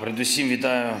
Предусім вітаю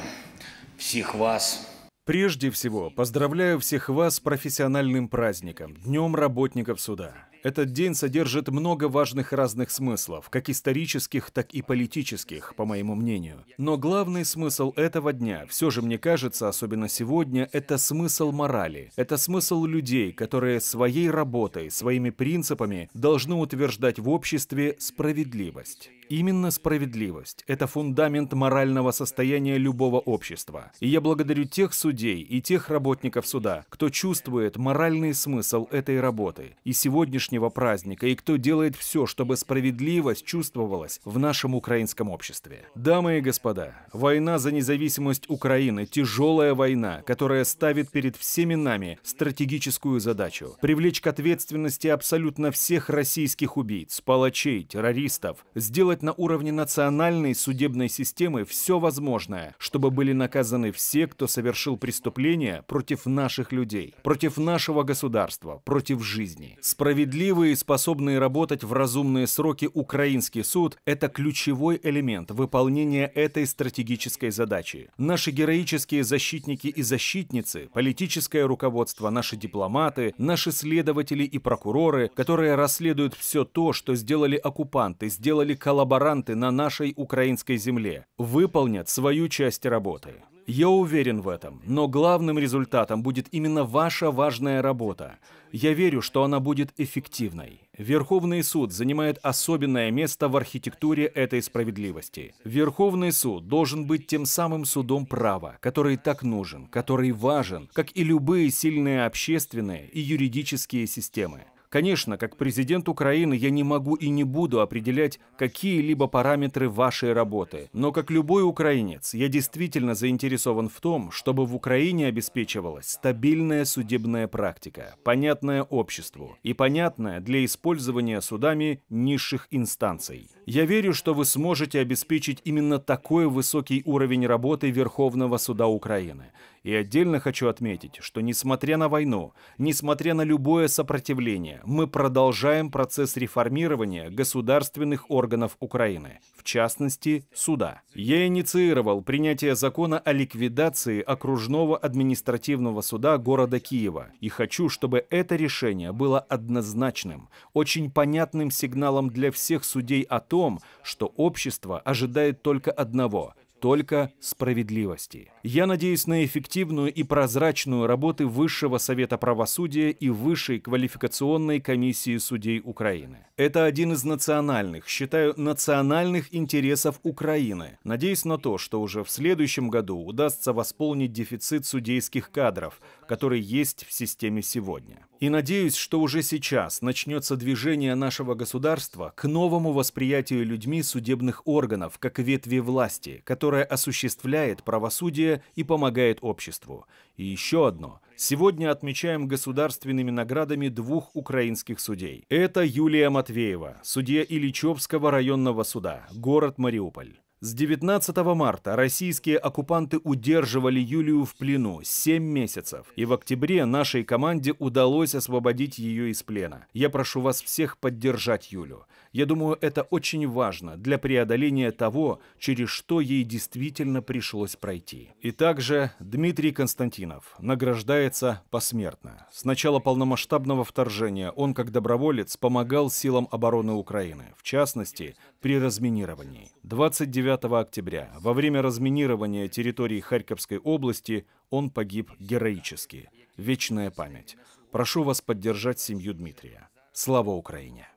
всіх вас. Прежде всего, поздравляю всех вас с профессиональным праздником, Днем работников суда. Этот день содержит много важных разных смыслов, как исторических, так и политических, по моему мнению. Но главный смысл этого дня, все же мне кажется, особенно сегодня, это смысл морали. Это смысл людей, которые своей работой, своими принципами должны утверждать в обществе справедливость. Именно справедливость – это фундамент морального состояния любого общества. И я благодарю тех судей и тех работников суда, кто чувствует моральный смысл этой работы и сегодняшнего праздника, и кто делает все, чтобы справедливость чувствовалась в нашем украинском обществе. Дамы и господа, война за независимость Украины – тяжелая война, которая ставит перед всеми нами стратегическую задачу – привлечь к ответственности абсолютно всех российских убийц, палачей, террористов, сделать сделать на уровне национальной судебной системы все возможное, чтобы были наказаны все, кто совершил преступления против наших людей, против нашего государства, против жизни. Справедливый и способный работать в разумные сроки украинский суд – это ключевой элемент выполнения этой стратегической задачи. Наши героические защитники и защитницы, политическое руководство, наши дипломаты, наши следователи и прокуроры, которые расследуют все то, что сделали оккупанты, сделали коллаборанты, коллаборанты на нашей украинской земле выполнят свою часть работы. Я уверен в этом, но главным результатом будет именно ваша важная работа. Я верю, что она будет эффективной. Верховный суд занимает особенное место в архитектуре этой справедливости. Верховный суд должен быть тем самым судом права, который так нужен, который важен, как и любые сильные общественные и юридические системы. Конечно, как президент Украины я не могу и не буду определять какие-либо параметры вашей работы, но как любой украинец я действительно заинтересован в том, чтобы в Украине обеспечивалась стабильная судебная практика, понятная обществу и понятная для использования судами низших инстанций. Я верю, что вы сможете обеспечить именно такой высокий уровень работы Верховного суда Украины. И отдельно хочу отметить, что несмотря на войну, несмотря на любое сопротивление, мы продолжаем процесс реформирования государственных органов Украины, в частности, суда. Я инициировал принятие закона о ликвидации окружного административного суда города Киева и хочу, чтобы это решение было однозначным, очень понятным сигналом для всех судей о том, что общество ожидает только одного – только справедливости. Я надеюсь на эффективную и прозрачную работу Высшего Совета Правосудия и Высшей квалификационной комиссии судей Украины. Это один из национальных, считаю, национальных интересов Украины. Надеюсь на то, что уже в следующем году удастся восполнить дефицит судейских кадров, который есть в системе сегодня. И надеюсь, что уже сейчас начнется движение нашего государства к новому восприятию людьми судебных органов как ветви власти, которая осуществляет правосудие и помогает обществу. И еще одно. Сегодня отмечаем государственными наградами двух украинских судей. Это Юлия Матвеева, судья Ильичевского районного суда, город Мариуполь. С 19 марта российские оккупанты удерживали Юлию в плену 7 месяцев, и в октябре нашей команде удалось освободить ее из плена. Я прошу вас всех поддержать Юлю. Я думаю, это очень важно для преодоления того, через что ей действительно пришлось пройти. И также Дмитрий Константинов награждается посмертно. С начала полномасштабного вторжения он, как доброволец, помогал силам обороны Украины, в частности, при разминировании. 29 9 октября. Во время разминирования территории Харьковской области он погиб героически. Вечная память. Прошу вас поддержать семью Дмитрия. Слава Украине!